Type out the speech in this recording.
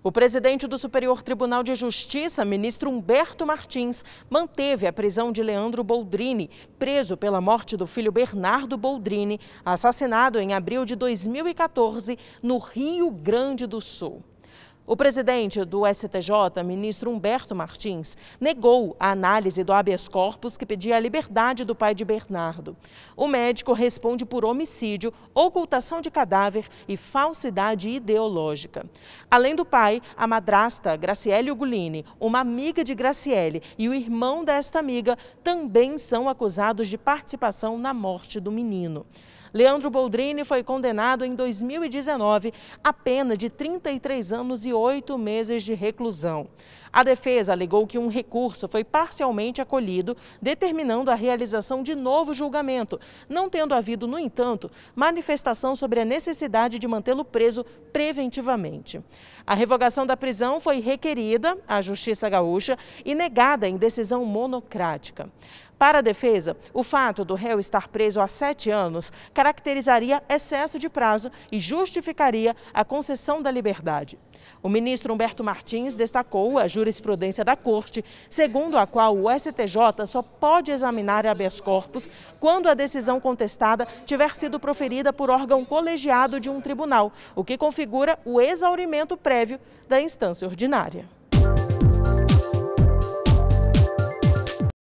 O presidente do Superior Tribunal de Justiça, ministro Humberto Martins, manteve a prisão de Leandro Boldrini, preso pela morte do filho Bernardo Boldrini, assassinado em abril de 2014 no Rio Grande do Sul. O presidente do STJ, ministro Humberto Martins, negou a análise do habeas corpus que pedia a liberdade do pai de Bernardo. O médico responde por homicídio, ocultação de cadáver e falsidade ideológica. Além do pai, a madrasta Graciele Ugolini, uma amiga de Graciele e o irmão desta amiga também são acusados de participação na morte do menino. Leandro Boldrini foi condenado em 2019 a pena de 33 anos e 8 meses de reclusão. A defesa alegou que um recurso foi parcialmente acolhido, determinando a realização de novo julgamento, não tendo havido, no entanto, manifestação sobre a necessidade de mantê-lo preso preventivamente. A revogação da prisão foi requerida à Justiça Gaúcha e negada em decisão monocrática. Para a defesa, o fato do réu estar preso há sete anos caracterizaria excesso de prazo e justificaria a concessão da liberdade. O ministro Humberto Martins destacou a jurisprudência da Corte, segundo a qual o STJ só pode examinar habeas corpus quando a decisão contestada tiver sido proferida por órgão colegiado de um tribunal, o que configura o exaurimento prévio da instância ordinária.